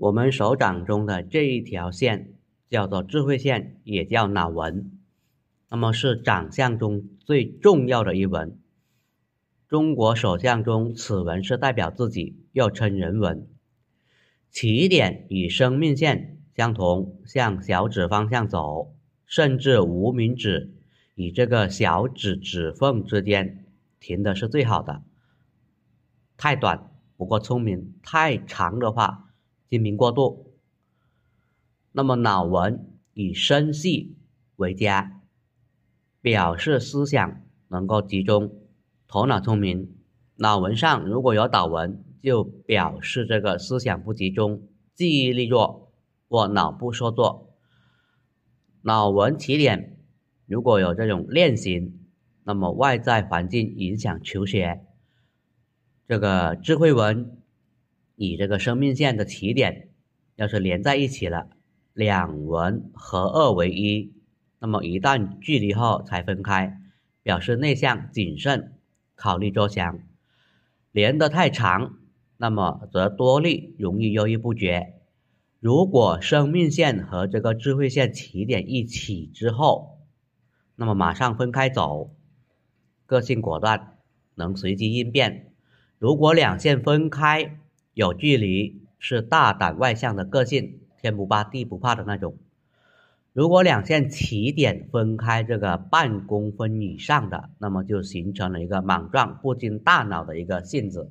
我们手掌中的这一条线叫做智慧线，也叫脑纹，那么是长相中最重要的一纹。中国手相中，此纹是代表自己，又称人纹。起点与生命线相同，向小指方向走，甚至无名指与这个小指指缝之间停的是最好的。太短不过聪明，太长的话。清明过度，那么脑纹以声系为佳，表示思想能够集中，头脑聪明。脑纹上如果有导纹，就表示这个思想不集中，记忆力弱或脑部受挫。脑纹起点如果有这种链习，那么外在环境影响求学。这个智慧纹。以这个生命线的起点要是连在一起了，两文合二为一，那么一旦距离后才分开，表示内向谨慎，考虑周详；连的太长，那么则多虑，容易犹豫不决。如果生命线和这个智慧线起点一起之后，那么马上分开走，个性果断，能随机应变。如果两线分开，有距离是大胆外向的个性，天不怕地不怕的那种。如果两线起点分开这个半公分以上的，那么就形成了一个莽撞不经大脑的一个性子。